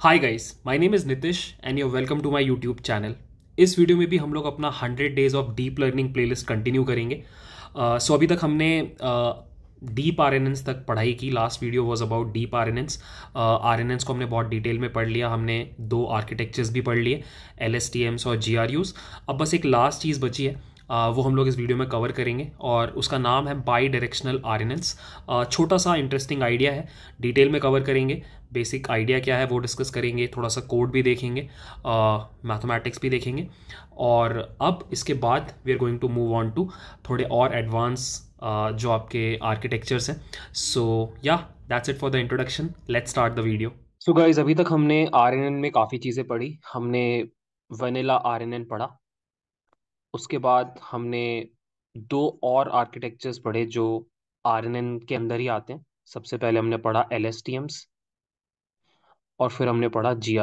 Hi guys my name is Nitish and you welcome to my YouTube channel इस video में भी हम लोग अपना hundred days of deep learning playlist continue करेंगे सो अभी तक हमने डीप आर एन तक पढ़ाई की last video was about deep R N R N को हमने बहुत डिटेल में पढ़ लिया हमने दो आर्किटेक्चर्स भी पढ़ लिए एल एस टी एम्स और जी आर यूज़ अब बस एक लास्ट चीज़ बची है वो हम लोग इस वीडियो में कवर करेंगे और उसका नाम है बाई डायरेक्शनल आर्डिनेंस छोटा सा इंटरेस्टिंग आइडिया है डिटेल में कवर करेंगे बेसिक आइडिया क्या है वो डिस्कस करेंगे थोड़ा सा कोड भी देखेंगे मैथमेटिक्स भी देखेंगे और अब इसके बाद we are going to move on to थोड़े और एडवांस uh, जो आपके आर्किटेक्चर्स हैं so yeah that's it for the introduction let's start the video so guys अभी तक हमने आर में काफ़ी चीज़ें पढ़ी हमने वनीला आर पढ़ा उसके बाद हमने दो और आर्किटेक्चर्स पढ़े जो आर के अंदर ही आते हैं सबसे पहले हमने पढ़ा एल और फिर हमने पढ़ा जी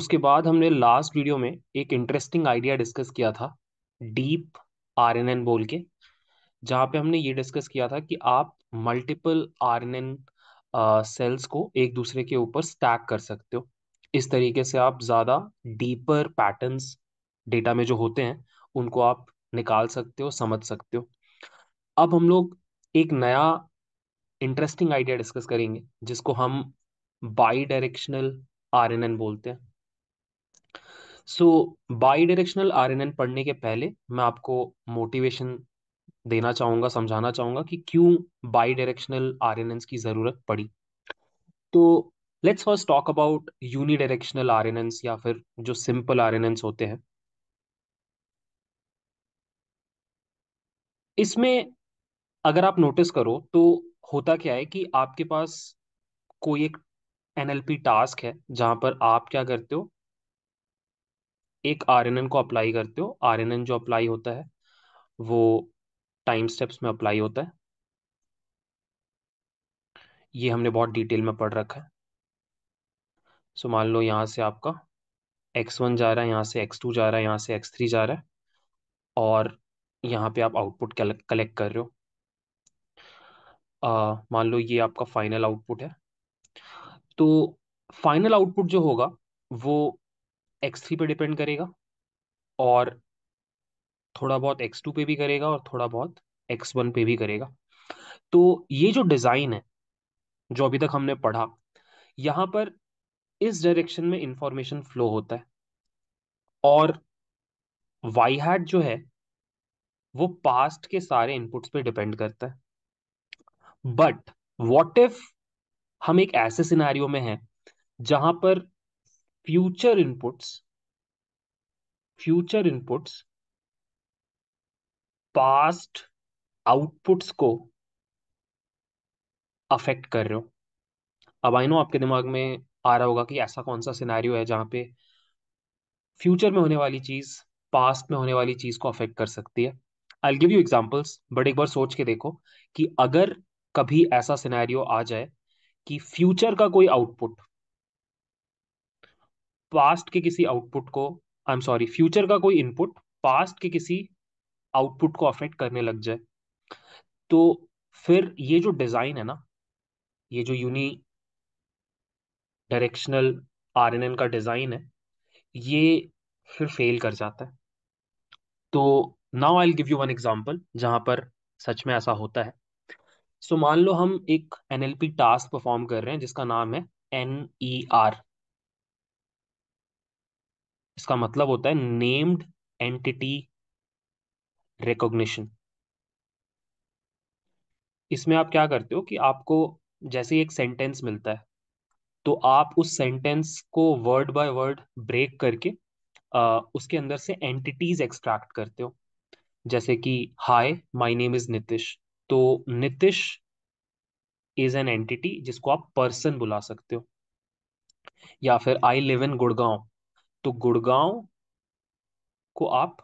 उसके बाद हमने लास्ट वीडियो में एक इंटरेस्टिंग आइडिया डिस्कस किया था डीप आर एन एन बोल के जहाँ पे हमने ये डिस्कस किया था कि आप multiple R N N cells को एक दूसरे के ऊपर स्टैक कर सकते हो इस तरीके से आप ज़्यादा डीपर पैटर्न्स डेटा में जो होते हैं उनको आप निकाल सकते हो समझ सकते हो अब हम लोग एक नया इंटरेस्टिंग आइडिया डिस्कस करेंगे जिसको हम बाई डायरेक्शनल आर बोलते हैं सो बाई डायरेक्शनल आर पढ़ने के पहले मैं आपको मोटिवेशन देना चाहूँगा समझाना चाहूंगा कि क्यों बाई डायरेक्शनल आर की ज़रूरत पड़ी तो let's first talk about unidirectional R या फिर जो सिंपल आर होते हैं इसमें अगर आप नोटिस करो तो होता क्या है कि आपके पास कोई एक एनएलपी टास्क है जहां पर आप क्या करते हो एक आरएनएन को अप्लाई करते हो आरएनएन जो अप्लाई होता है वो टाइम स्टेप्स में अप्लाई होता है ये हमने बहुत डिटेल में पढ़ रखा है सो मान लो यहाँ से आपका एक्स वन जा रहा है यहाँ से एक्स टू जा रहा है यहाँ से एक्स थ्री जा रहा है और यहाँ पे आप आउटपुट कलेक्ट कर रहे हो मान लो ये आपका फाइनल आउटपुट है तो फाइनल आउटपुट जो होगा वो एक्स थ्री पे डिपेंड करेगा और थोड़ा बहुत एक्स टू पे भी करेगा और थोड़ा बहुत एक्स वन पे भी करेगा तो ये जो डिज़ाइन है जो अभी तक हमने पढ़ा यहाँ पर इस डायरेक्शन में इंफॉर्मेशन फ्लो होता है और वाई हैट जो है वो पास्ट के सारे इनपुट्स पे डिपेंड करता है बट वॉट इफ हम एक ऐसे सिनारियो में हैं जहां पर future inputs future inputs past outputs को अफेक्ट कर रहे हो अब आई नो आपके दिमाग में आ रहा होगा कि ऐसा कौन सा सिनारियो है जहां पे फ्यूचर में होने वाली चीज़ पास्ट में होने वाली चीज़ को अफेक्ट कर सकती है I give you examples but एक बार सोच के देखो कि अगर कभी ऐसा सिनेरियो आ जाए कि फ्यूचर का कोई आउटपुट पास्ट के किसी आउटपुट को आई एम सॉरी फ्यूचर का कोई इनपुट पास्ट के किसी आउटपुट को अफेक्ट करने लग जाए तो फिर ये जो डिज़ाइन है ना ये जो यूनि डायरेक्शनल आर का डिज़ाइन है ये फिर फेल कर जाता है तो now I give you one example जहां पर सच में ऐसा होता है सो so, मान लो हम एक एनएलपी टास्क परफॉर्म कर रहे हैं जिसका नाम है एन ई आर इसका मतलब होता है नेम्ड एंटिटी रिकॉग्निशन इसमें आप क्या करते हो कि आपको जैसे एक सेंटेंस मिलता है तो आप उस सेंटेंस को वर्ड बाय वर्ड ब्रेक करके आ, उसके अंदर से एंटिटीज एक्सट्रैक्ट करते हो जैसे कि hi my name is Nitish तो नितिश इज एन एंटिटी जिसको आप पर्सन बुला सकते हो या फिर आई लिव इन गुड़गांव तो गुड़गांव को आप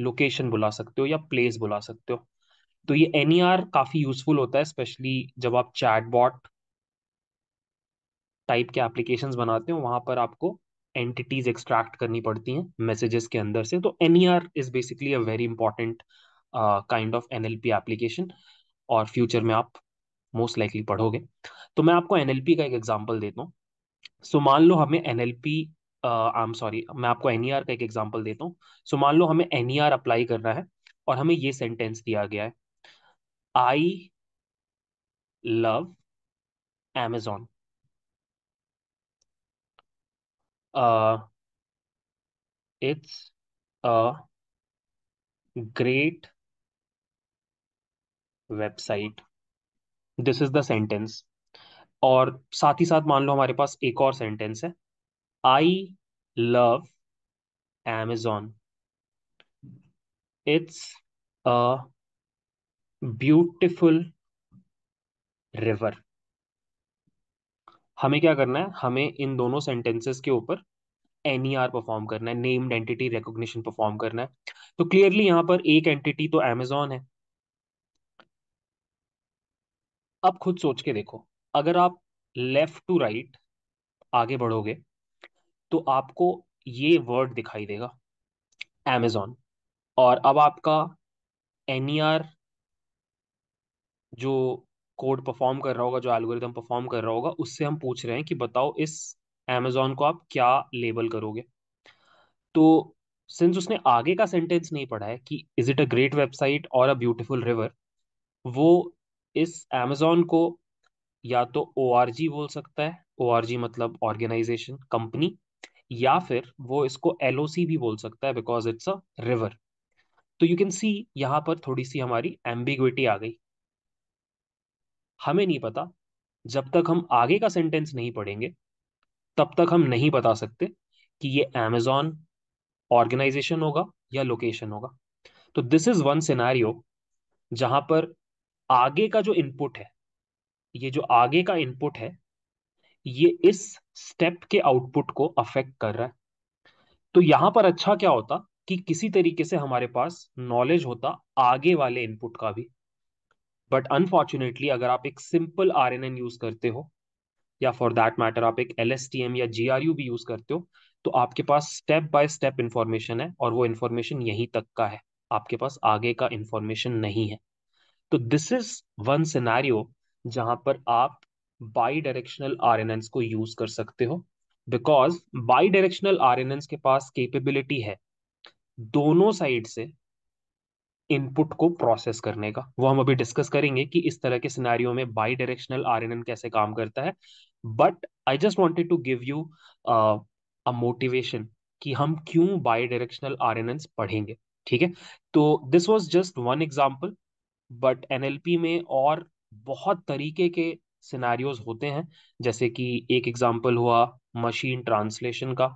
लोकेशन बुला सकते हो या प्लेस बुला सकते हो तो ये एन e काफी यूजफुल होता है स्पेशली जब आप बॉट टाइप के एप्लीकेशंस बनाते हो वहां पर आपको एंटिटीज एक्सट्रैक्ट करनी पड़ती हैं मैसेजेस के अंदर से तो N E R is basically a very important kind of N L P application और फ्यूचर में आप मोस्ट लाइकली पढ़ोगे तो मैं आपको एन एल पी का एक एग्जाम्पल देता हूँ सो so, मान लो हमें N L P I'm sorry मैं आपको एन ई आर का एक एग्जाम्पल देता हूँ सो so, मान लो हमें एन ई आर अप्लाई करना है और हमें ये सेंटेंस दिया गया है I love Amazon uh, it's a great website this is the sentence और साथ ही साथ मान लो हमारे पास एक और सेंटेंस है I love Amazon it's a beautiful river हमें क्या करना है हमें इन दोनों सेंटेंसेस के ऊपर एन ई आर परफॉर्म करना है नेम्ड एंटिटी रिकोगशन परफॉर्म करना है तो क्लियरली यहाँ पर एक एंटिटी तो एमेजॉन है अब खुद सोच के देखो अगर आप लेफ्ट टू राइट आगे बढ़ोगे तो आपको ये वर्ड दिखाई देगा एमेजॉन और अब आपका एन e जो कोड परफॉर्म कर रहा होगा जो एल्गोरिदम परफॉर्म कर रहा होगा उससे हम पूछ रहे हैं कि बताओ इस अमेजोन को आप क्या लेबल करोगे तो सिंस उसने आगे का सेंटेंस नहीं पढ़ा है कि is it a great website और अ ब्यूटिफुल रिवर वो इस अमेजोन को या तो ओ बोल सकता है ओ मतलब ऑर्गेनाइजेशन कंपनी या फिर वो इसको एल भी बोल सकता है बिकॉज इट्स अ रिवर तो यू कैन सी यहाँ पर थोड़ी सी हमारी एम्बिग्विटी आ गई हमें नहीं पता जब तक हम आगे का सेंटेंस नहीं पढ़ेंगे तब तक हम नहीं बता सकते कि ये अमेजोन ऑर्गेनाइजेशन होगा या लोकेशन होगा तो दिस इज वन सिनारियो जहां पर आगे का जो इनपुट है ये जो आगे का इनपुट है ये इस स्टेप के आउटपुट को अफेक्ट कर रहा है तो यहां पर अच्छा क्या होता कि किसी तरीके से हमारे पास नॉलेज होता आगे वाले इनपुट का भी बट अनफॉर्चुनेटली अगर आप एक simple R N N use करते हो या फॉर दैट मैटर आप एक एल एस टी एम या जी आर यू भी यूज करते हो तो आपके पास स्टेप बाय स्टेप इंफॉर्मेशन है और वो इन्फॉर्मेशन यहीं तक का है आपके पास आगे का इंफॉर्मेशन नहीं है तो दिस इज वन सिनारियो जहां पर आप bidirectional R N N को यूज कर सकते हो because bidirectional R N N के पास केपेबिलिटी है दोनों साइड से इनपुट को प्रोसेस करने का वो हम अभी डिस्कस करेंगे कि इस तरह के सिनारियों में बाई डायरेक्शनल आरएनएन कैसे काम करता है but I just wanted to give you a motivation कि हम क्यों बाई डायरेक्शनल आर पढ़ेंगे ठीक है तो this was just one example but NLP में और बहुत तरीके के सिनारियोज होते हैं जैसे कि एक एग्जाम्पल हुआ मशीन ट्रांसलेशन का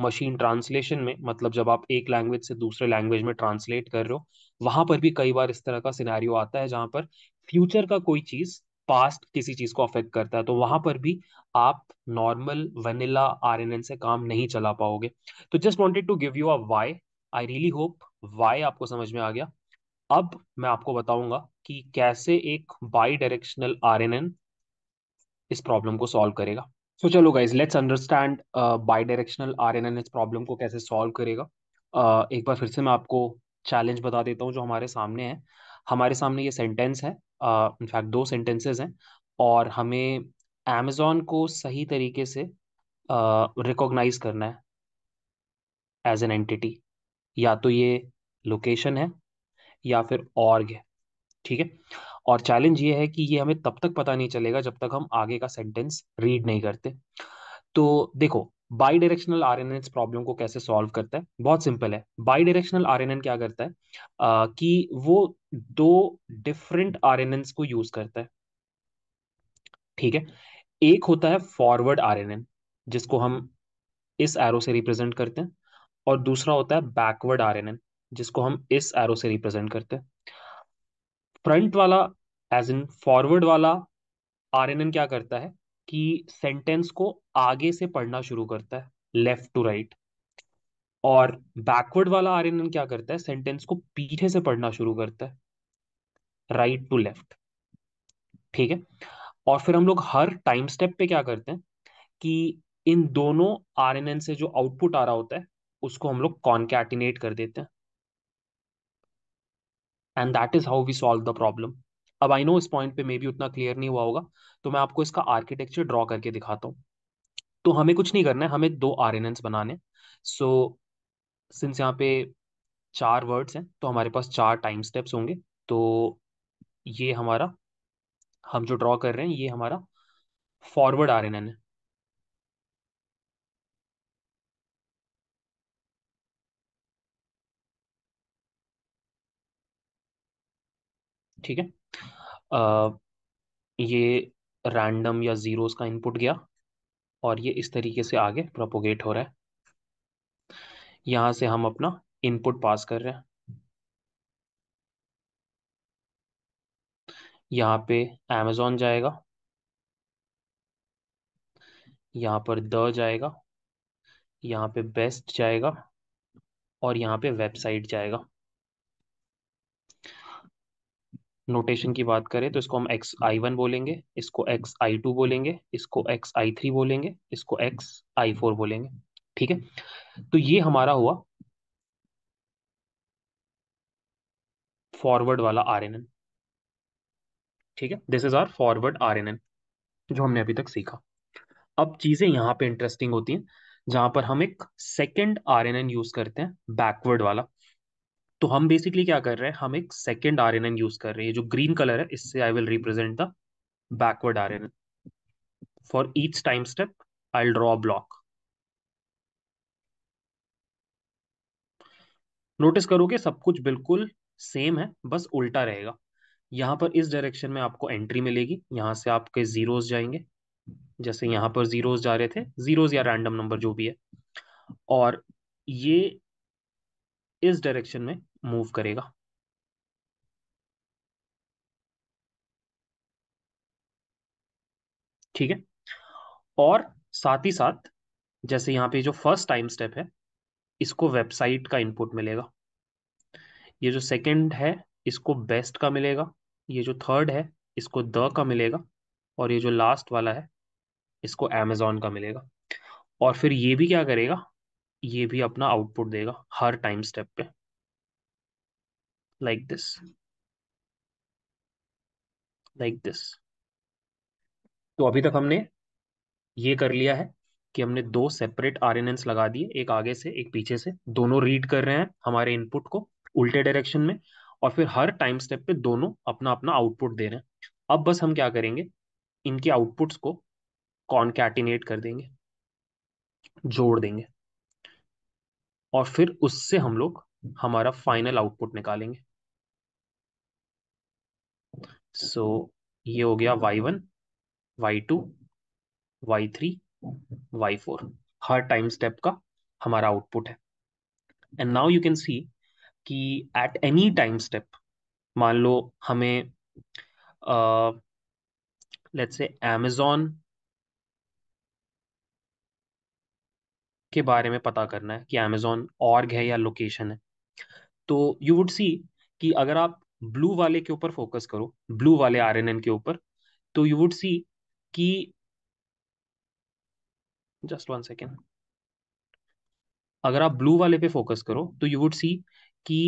मशीन ट्रांसलेशन में मतलब जब आप एक लैंग्वेज से दूसरे लैंग्वेज में ट्रांसलेट कर रहे हो वहां पर भी कई बार इस तरह का सिनेरियो आता है जहां पर फ्यूचर का कोई चीज पास्ट किसी चीज को अफेक्ट करता है तो वहां पर भी आप नॉर्मल वनिला आर से काम नहीं चला पाओगे तो just wanted to give you a why I really hope why आपको समझ में आ गया अब मैं आपको बताऊंगा कि कैसे एक बाई डायरेक्शनल आर इस प्रॉब्लम को सॉल्व करेगा सो so, चलो guys let's understand bidirectional R N N S problem को कैसे सॉल्व करेगा uh, एक बार फिर से मैं आपको चैलेंज बता देता हूँ जो हमारे सामने है हमारे सामने ये सेंटेंस है इनफैक्ट uh, दो सेंटेंसेस हैं और हमें अमेजोन को सही तरीके से रिकोगनाइज uh, करना है एज एन एंटिटी या तो ये लोकेशन है या फिर ऑर्ग है ठीक है और चैलेंज ये है कि ये हमें तब तक पता नहीं चलेगा जब तक हम आगे का सेंटेंस रीड नहीं करते तो देखो bidirectional R N problem को कैसे सॉल्व करता है बहुत सिंपल है बाई डायरेक्शनल आर एन क्या करता है uh, कि वो दो डिफरेंट आर एन को यूज करता है ठीक है एक होता है फॉरवर्ड आर एन एन जिसको हम इस एरो से रिप्रेजेंट करते हैं और दूसरा होता है बैकवर्ड आर एन एन जिसको हम इस एरो से रिप्रेजेंट करते हैं फ्रंट हम्म। वाला एज इन फॉरवर्ड वाला आरएनएन क्या करता है कि सेंटेंस को आगे से पढ़ना शुरू करता है लेफ्ट टू राइट और बैकवर्ड वाला आरएनएन क्या करता है सेंटेंस को पीछे से पढ़ना शुरू करता है राइट टू लेफ्ट ठीक है और फिर हम लोग हर टाइम स्टेप पे क्या करते हैं कि इन दोनों आरएनएन से जो आउटपुट आ रहा होता है उसको हम लोग कॉन्कैटिनेट कर देते हैं and that is how we solve the problem अब आई नो इस पॉइंट पे मे भी उतना क्लियर नहीं हुआ होगा तो मैं आपको इसका आर्किटेक्चर ड्रॉ करके दिखाता हूँ तो हमें कुछ नहीं करना है हमें दो आर एन बनाने सो so, सिंस यहाँ पे चार वर्ड्स हैं तो हमारे पास चार टाइम स्टेप्स होंगे तो ये हमारा हम जो ड्रॉ कर रहे हैं ये हमारा फॉरवर्ड आर एन एन है ठीक है ये रैंडम या जीरोस का इनपुट गया और ये इस तरीके से आगे प्रोपोगेट हो रहा है यहां से हम अपना इनपुट पास कर रहे हैं यहाँ पे एमेजोन जाएगा यहां पर द जाएगा यहां पे बेस्ट जाएगा और यहां पे वेबसाइट जाएगा नोटेशन की बात करें तो इसको हम एक्स आई वन बोलेंगे इसको एक्स आई टू बोलेंगे इसको एक्स आई थ्री बोलेंगे इसको एक्स आई फोर बोलेंगे ठीक है तो ये हमारा हुआ फॉरवर्ड वाला आर एन एन ठीक है this is R forward R N N जो हमने अभी तक सीखा अब चीजें यहां पे इंटरेस्टिंग होती हैं जहां पर हम एक second R N N use करते हैं बैकवर्ड वाला तो हम बेसिकली क्या कर रहे हैं हम एक सेकेंड आर यूज कर रहे हैं जो ग्रीन कलर है इससे I will represent the backward R for each time step I draw block notice करोगे सब कुछ बिल्कुल सेम है बस उल्टा रहेगा यहाँ पर इस डायरेक्शन में आपको एंट्री मिलेगी यहाँ से आपके जीरोस जाएंगे जैसे यहाँ पर जीरोस जा रहे थे जीरोस या रैंडम नंबर जो भी है और ये इस डायरेक्शन में मूव करेगा ठीक है और साथ ही साथ जैसे यहाँ पे जो फर्स्ट टाइम स्टेप है इसको वेबसाइट का इनपुट मिलेगा ये जो सेकंड है इसको बेस्ट का मिलेगा ये जो थर्ड है इसको द का मिलेगा और ये जो लास्ट वाला है इसको एमेजोन का मिलेगा और फिर ये भी क्या करेगा ये भी अपना आउटपुट देगा हर टाइम स्टेप पे like this. Like this. तो अभी तक हमने ये कर लिया है कि हमने दो सेपरेट आर लगा दिए एक आगे से एक पीछे से दोनों रीड कर रहे हैं हमारे इनपुट को उल्टे डायरेक्शन में और फिर हर टाइम स्टेप पे दोनों अपना अपना आउटपुट दे रहे हैं अब बस हम क्या करेंगे इनके आउटपुट्स को कॉन्कैटिनेट कर देंगे जोड़ देंगे और फिर उससे हम लोग हमारा फाइनल आउटपुट निकालेंगे सो so, ये हो गया Y one Y two Y three Y four हर टाइम स्टेप का हमारा आउटपुट है and now you can see कि एट एनी टाइम स्टेप मान लो हमें लेट्स से एमेजॉन के बारे में पता करना है कि अमेजोन ऑर्ग है या लोकेशन है तो यू वुड सी कि अगर आप ब्लू वाले के ऊपर फोकस करो ब्लू वाले एन के ऊपर तो यू वुड सी कि जस्ट वन सेकेंड अगर आप ब्लू वाले पे फोकस करो तो यू वुड सी कि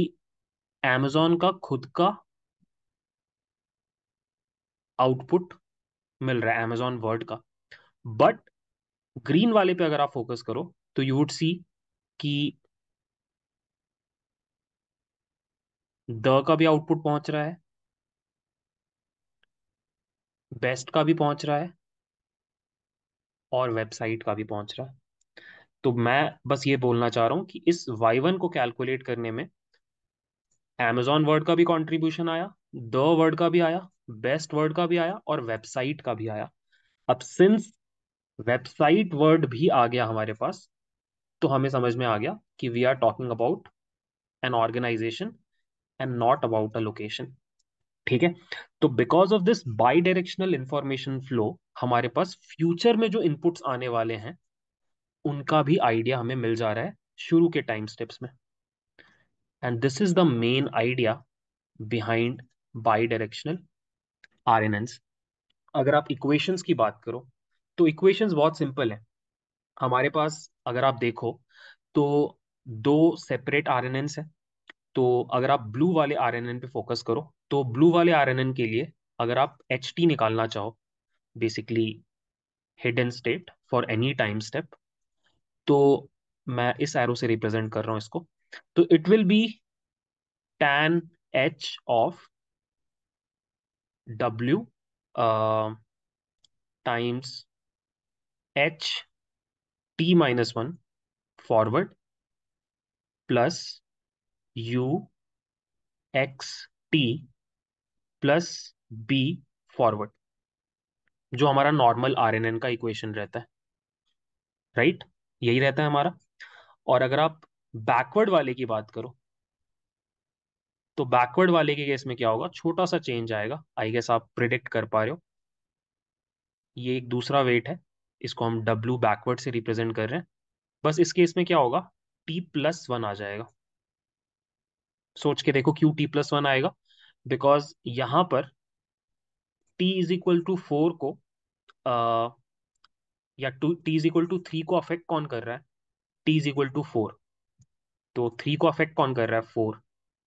एमेजॉन का खुद का आउटपुट मिल रहा है एमेजॉन वर्ड का बट ग्रीन वाले पे अगर आप फोकस करो तो यू वुड सी कि द का भी आउटपुट पहुंच रहा है बेस्ट का भी पहुंच रहा है और वेबसाइट का भी पहुंच रहा है तो मैं बस ये बोलना चाह रहा हूं कि इस वाई वन को कैलकुलेट करने में एमेजॉन वर्ड का भी कॉन्ट्रीब्यूशन आया द वर्ड का भी आया बेस्ट वर्ड का भी आया और वेबसाइट का भी आया अब सिंस वेबसाइट वर्ड भी आ गया हमारे पास तो हमें समझ में आ गया कि we are talking about an organisation and not about a location ठीक है तो because of this bidirectional information flow हमारे पास फ्यूचर में जो इनपुट्स आने वाले हैं उनका भी आइडिया हमें मिल जा रहा है शुरू के टाइम स्टेप्स में and this is the main idea behind bidirectional R अगर आप इक्वेशंस की बात करो तो इक्वेशंस बहुत सिंपल है हमारे पास अगर आप देखो तो दो सेपरेट आर एन एंस है तो अगर आप ब्लू वाले आर पे फोकस करो तो ब्लू वाले आर के लिए अगर आप एच निकालना चाहो basically hidden state for any time step तो मैं इस एरो से रिप्रेजेंट कर रहा हूं इसको तो it will be tan H of W times H T minus one forward plus U X T plus B forward जो हमारा नॉर्मल आर एन एन का इक्वेशन रहता है राइट right? यही रहता है हमारा और अगर आप बैकवर्ड वाले की बात करो तो बैकवर्ड वाले के केस में क्या होगा छोटा सा चेंज आएगा आई गेस आप प्रिडिक्ट कर पा रहे हो ये एक दूसरा वेट है इसको हम डब्ल्यू बैकवर्ड से रिप्रेजेंट कर रहे हैं बस इस केस में क्या होगा टी प्लस वन आ जाएगा सोच के देखो क्यू टी प्लस वन आएगा बिकॉज यहां पर T is equal to four को आ, या to T is equal to three को अफेक्ट कौन कर रहा है T is equal to four तो थ्री को अफेक्ट कौन कर रहा है फोर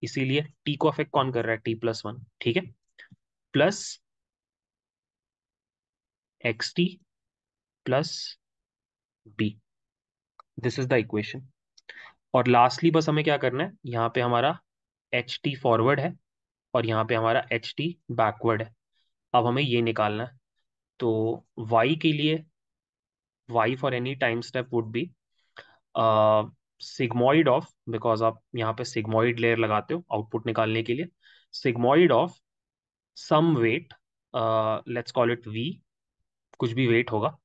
इसीलिए टी को अफेक्ट कौन कर रहा है टी प्लस वन ठीक है plus X T plus B this is the equation और लास्टली बस हमें क्या करना है यहाँ पे हमारा एच टी फॉरवर्ड है और यहाँ पे हमारा एच टी बैकवर्ड है अब हमें ये निकालना है तो वाई के लिए Y for any time step would be sigmoid of because आप यहाँ पे सिग्मोइड लेयर लगाते हो आउटपुट निकालने के लिए sigmoid of some weight let's call it V कुछ भी वेट होगा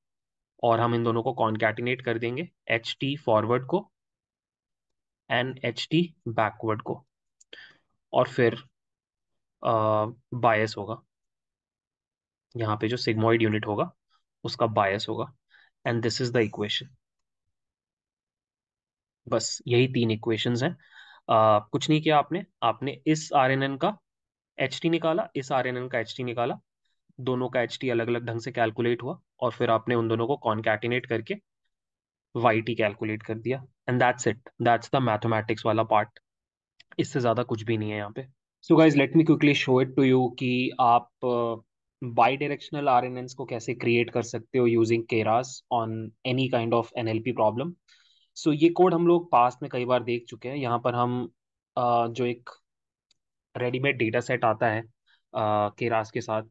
और हम इन दोनों को कॉन्कैटिनेट कर देंगे एच टी फॉरवर्ड को एंड एच टी बैकवर्ड को और फिर बायस होगा यहाँ पे जो सिग्मोइड यूनिट होगा उसका बायस होगा and this is the equation बस यही तीन इक्वेशंस हैं आ, कुछ नहीं किया आपने आपने इस आरएनएन का एच निकाला इस आरएनएन का एच निकाला दोनों का एच अलग अलग ढंग से कैलकुलेट हुआ और फिर आपने उन दोनों को कॉन्कैटिनेट करके वाई टी कैलकुलेट कर दिया and that's it that's the mathematics वाला पार्ट इससे ज़्यादा कुछ भी नहीं है यहाँ पे so guys let me quickly show it to you कि आप बाई डायरेक्शनल आर एन को कैसे क्रिएट कर सकते हो using Keras on any kind of N L P problem so ये कोड हम लोग पास्ट में कई बार देख चुके हैं यहाँ पर हम uh, जो एक रेडीमेड डेटा सेट आता है केरास uh, के साथ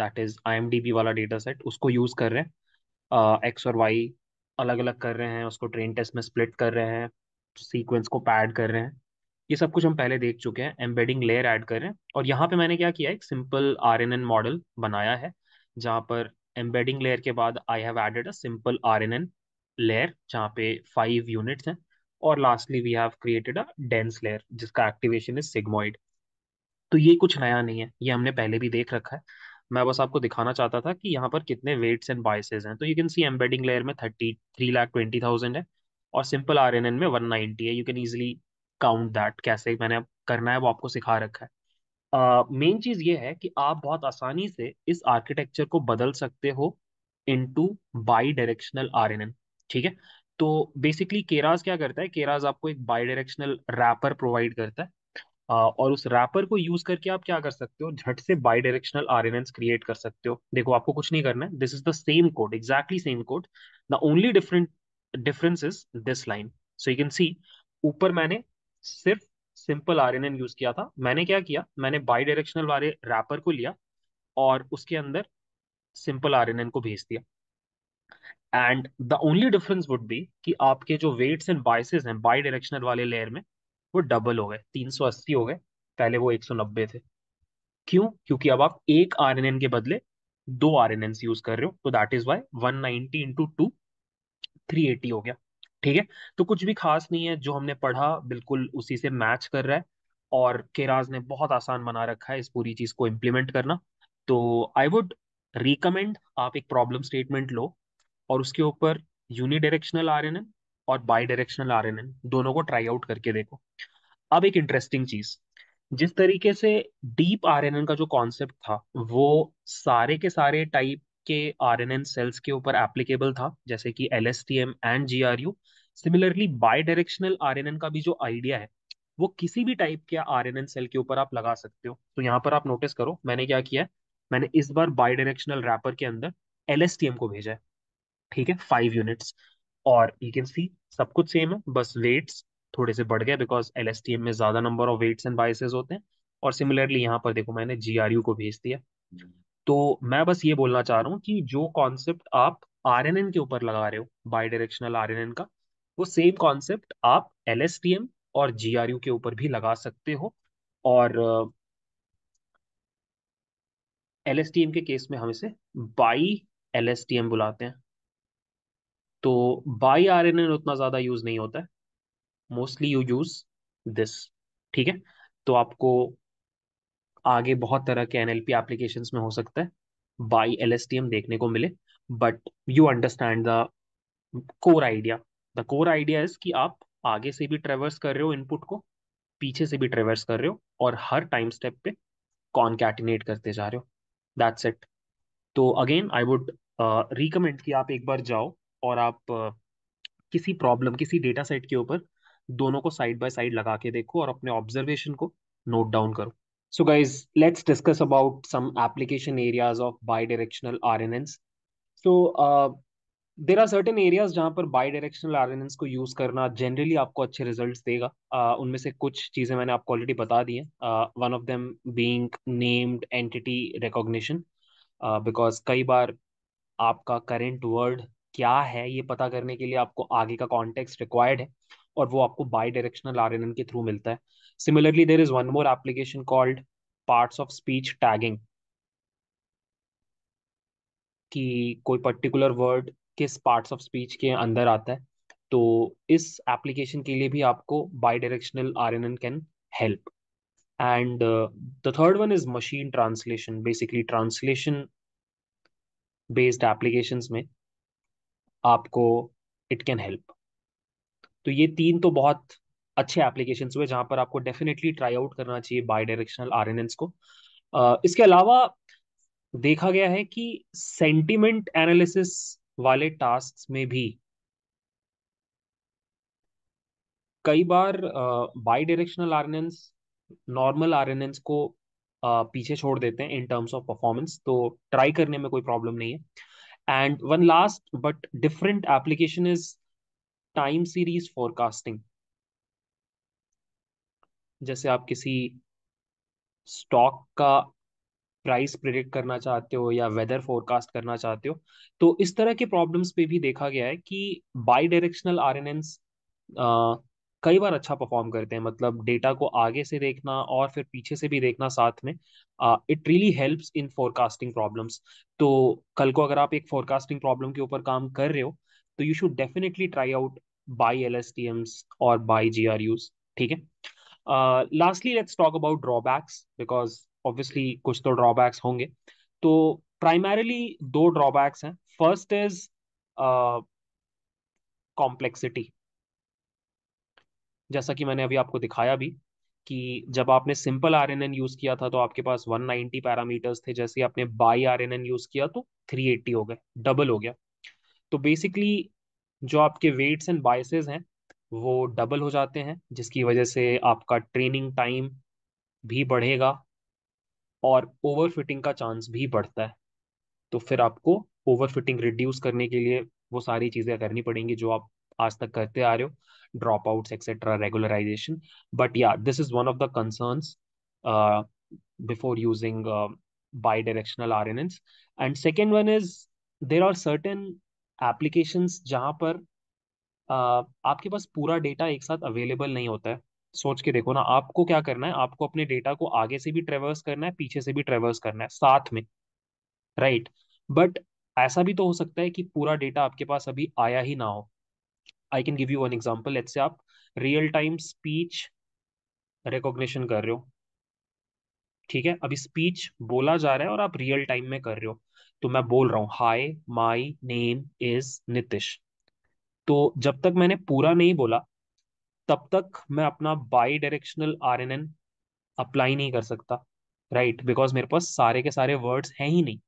that is I M D वाला डेटा सेट उसको यूज़ कर रहे हैं एक्स और वाई अलग अलग कर रहे हैं उसको ट्रेन टेस्ट में स्प्लिट कर रहे हैं सीक्वेंस को पैड कर रहे हैं ये सब कुछ हम पहले देख चुके हैं एम्बेडिंग लेयर ऐड कर रहे हैं और यहाँ पे मैंने क्या किया एक simple R N N model बनाया है जहाँ पर एम्बेडिंग लेयर के बाद I have added a simple N layer जहाँ पे फाइव यूनिट्स हैं और lastly we have created a dense layer जिसका एक्टिवेशन इज सिग्मोइड तो ये कुछ नया नहीं है ये हमने पहले भी देख रखा है मैं बस आपको दिखाना चाहता था कि यहाँ पर कितने वेट्स एंड बाइसेज हैं तो you can see embedding layer में thirty three lakh twenty thousand है और सिंपल आर एन एन में वन नाइनटी है you can easily count that कैसे मैंने करना है वो आपको सिखा रखा है मेन uh, चीज ये है कि आप बहुत आसानी से इस आर्किटेक्चर को बदल सकते हो इनटू बाई डायरेक्शनल आर ठीक है तो बेसिकली केराज क्या करता है केराज आपको एक बाई डायरेक्शनल रैपर प्रोवाइड करता है uh, और उस रैपर को यूज करके आप क्या कर सकते हो झट से बाई डायरेक्शनल आर क्रिएट कर सकते हो देखो आपको कुछ नहीं करना है this is the same code exactly same code the only different difference is this line so you can see ऊपर मैंने सिर्फ सिंपल आर यूज किया था मैंने क्या किया मैंने बाई डायरेक्शनल वाले रैपर को लिया और उसके अंदर सिंपल आर को भेज दिया and the only difference would be कि आपके जो वेट्स एंड बाइसेस हैं बाई डायरेक्शनल वाले लेयर में वो डबल हो गए 380 हो गए पहले वो 190 थे क्यों क्योंकि अब आप एक आर के बदले दो आर यूज कर रहे हो तो that is Y 190 ninety into two three हो गया ठीक है तो कुछ भी खास नहीं है जो हमने पढ़ा बिल्कुल उसी से मैच कर रहा है और केराज ने बहुत आसान बना रखा है इस पूरी चीज को इम्प्लीमेंट करना तो आई वुड रिकमेंड आप एक प्रॉब्लम स्टेटमेंट लो और उसके ऊपर यूनिडायरेक्शनल आर एन एन और bidirectional R N N दोनों को ट्राई आउट करके देखो अब एक इंटरेस्टिंग चीज जिस तरीके से डीप आर एन एन का जो कॉन्सेप्ट था वो सारे के सारे टाइप के आर एन एन सेल्स के ऊपर एप्लीकेबल था जैसे कि L S T M and G R U similarly bidirectional R का भी जो आइडिया है वो किसी भी टाइप के आर सेल के ऊपर आप लगा सकते हो तो यहाँ पर आप नोटिस करो मैंने क्या किया है मैंने इस बार बाई डायरेक्शनल रैपर के अंदर एल को भेजा है ठीक है फाइव यूनिट्स और यू कैन सी सब कुछ सेम है बस वेट्स थोड़े से बढ़ गए बिकॉज एल में ज्यादा number of weights and biases होते हैं और सिमिलरली यहाँ पर देखो मैंने जी को भेज दिया तो मैं बस ये बोलना चाह रहा हूँ कि जो कॉन्सेप्ट आप आर के ऊपर लगा रहे हो बाई डायरेक्शनल आर का वो सेम कॉन्सेप्ट आप एल और जी के ऊपर भी लगा सकते हो और एल के केस में हम इसे बाई एल बुलाते हैं तो बाई आर उतना ज़्यादा यूज़ नहीं होता है मोस्टली यू यूज़ दिस ठीक है तो आपको आगे बहुत तरह के एनएलपी एप्लीकेशन में हो सकता है बाई एल देखने को मिले but you understand the core idea the core idea is कि आप आगे से भी ट्रेवर्स कर रहे हो इनपुट को पीछे से भी ट्रेवर्स कर रहे हो और हर टाइम स्टेप पे कॉन्कैटिनेट करते जा रहे हो दैट्स इट तो अगेन आई वुड रिकमेंड कि आप एक बार जाओ और आप uh, किसी प्रॉब्लम किसी डेटा सेट के ऊपर दोनों को साइड बाय साइड लगा के देखो और अपने ऑब्जर्वेशन को नोट डाउन करो let's discuss about some application areas of bidirectional R N N so there are certain areas जहाँ पर बाई डायरेक्शनल आर को यूज करना जनरली आपको अच्छे रिजल्ट देगा uh, उनमें से कुछ चीजें मैंने आपको ऑलरेडी बता दी हैं one of them being named entity recognition because कई बार आपका करेंट वर्ड क्या है ये पता करने के लिए आपको आगे का कॉन्टेक्स्ट रिक्वायर्ड है और वो आपको बाई डायरेक्शनल आर के थ्रू मिलता है similarly there is one more application called parts of speech tagging कि कोई पर्टिकुलर वर्ड किस पार्ट्स ऑफ स्पीच के अंदर आता है तो इस एप्लीकेशन के लिए भी आपको bidirectional R N N can help and the third one is machine translation basically translation based application में आपको इट कैन हेल्प तो ये तीन तो बहुत अच्छे एप्लीकेशन हुए जहाँ पर आपको डेफिनेटली ट्राई आउट करना चाहिए बाई डायरेक्शनल आर एन को uh, इसके अलावा देखा गया है कि सेंटिमेंट एनालिसिस वाले टास्क में भी कई बार bidirectional RNNs normal RNNs को uh, पीछे छोड़ देते हैं इन टर्म्स ऑफ परफॉर्मेंस तो ट्राई करने में कोई प्रॉब्लम नहीं है and one last but different application is time series forecasting जैसे आप किसी स्टॉक का प्राइस प्रिडिक्ट करना चाहते हो या वेदर फोरकास्ट करना चाहते हो तो इस तरह के प्रॉब्लम्स पे भी देखा गया है कि बाई डायरेक्शनल आर कई बार अच्छा परफॉर्म करते हैं मतलब डेटा को आगे से देखना और फिर पीछे से भी देखना साथ में it really helps in forecasting problems तो कल को अगर आप एक फोरकास्टिंग प्रॉब्लम के ऊपर काम कर रहे हो तो you should definitely try out bi L और बाई जी ठीक है lastly let's talk about drawbacks because obviously कुछ तो ड्रॉबैक्स होंगे तो प्राइमरीली दो ड्रॉबैक्स हैं फर्स्ट इज कॉम्प्लेक्सिटी जैसा कि मैंने अभी आपको दिखाया भी कि जब आपने सिंपल आर यूज़ किया था तो आपके पास 190 पैरामीटर्स थे जैसे आपने बाई आर यूज़ किया तो 380 हो गए डबल हो गया तो बेसिकली जो आपके वेट्स एंड बाइसेस हैं वो डबल हो जाते हैं जिसकी वजह से आपका ट्रेनिंग टाइम भी बढ़ेगा और ओवरफिटिंग का चांस भी बढ़ता है तो फिर आपको ओवरफिटिंग रिड्यूस करने के लिए वो सारी चीज़ें करनी पड़ेंगी जो आप आज तक करते आ रहे हो dropouts etcetera regularisation but या this is one of the using bidirectional R N Ns and second one is there are certain application जहाँ पर uh, आपके पास पूरा डेटा एक साथ अवेलेबल नहीं होता है सोच के देखो ना आपको क्या करना है आपको अपने डेटा को आगे से भी ट्रेवर्स करना है पीछे से भी ट्रेवर्स करना है साथ में राइट बट ऐसा भी तो हो सकता है कि पूरा डेटा आपके पास अभी आया ही ना हो I can give you one example let's say आप रियल टाइम स्पीच रिकॉग्निशन कर रहे हो ठीक है अभी स्पीच बोला जा रहा है और आप रियल टाइम में कर रहे हो तो मैं बोल रहा हूँ hi my name is Nitish तो जब तक मैंने पूरा नहीं बोला तब तक मैं अपना bidirectional R N N apply नहीं कर सकता राइट right? बिकॉज मेरे पास सारे के सारे वर्ड्स हैं ही नहीं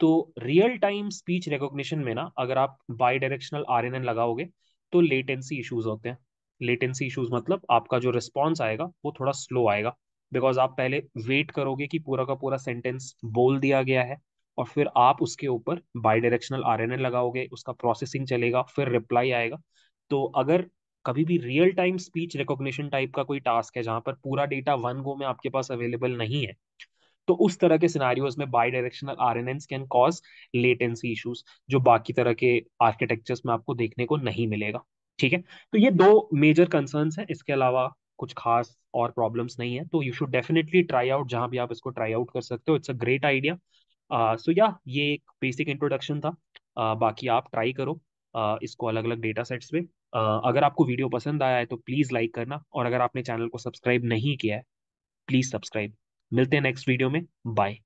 तो रियल टाइम स्पीच रिकोगशन में ना अगर आप bidirectional R N N लगाओगे तो लेटेंसी इशूज होते हैं लेटेंसी इशूज मतलब आपका जो रिस्पॉन्स आएगा वो थोड़ा स्लो आएगा बिकॉज आप पहले वेट करोगे कि पूरा का पूरा सेंटेंस बोल दिया गया है और फिर आप उसके ऊपर bidirectional R N N लगाओगे उसका प्रोसेसिंग चलेगा फिर रिप्लाई आएगा तो अगर कभी भी real time speech recognition type का कोई टास्क है जहां पर पूरा डेटा वन गो में आपके पास अवेलेबल नहीं है तो उस तरह के सिनारियोज में bidirectional R N N can cause latency issues जो बाकी तरह के आर्किटेक्चर्स में आपको देखने को नहीं मिलेगा ठीक है तो ये दो मेजर कंसर्न हैं इसके अलावा कुछ खास और प्रॉब्लम्स नहीं है तो you should definitely try out जहां भी आप इसको ट्राई आउट कर सकते हो it's a great idea so या ये एक बेसिक इंट्रोडक्शन था uh, बाकी आप ट्राई करो uh, इसको अलग अलग डेटा सेट्स पे अगर आपको वीडियो पसंद आया है तो प्लीज़ लाइक करना और अगर आपने चैनल को सब्सक्राइब नहीं किया है प्लीज़ सब्सक्राइब मिलते हैं नेक्स्ट वीडियो में बाय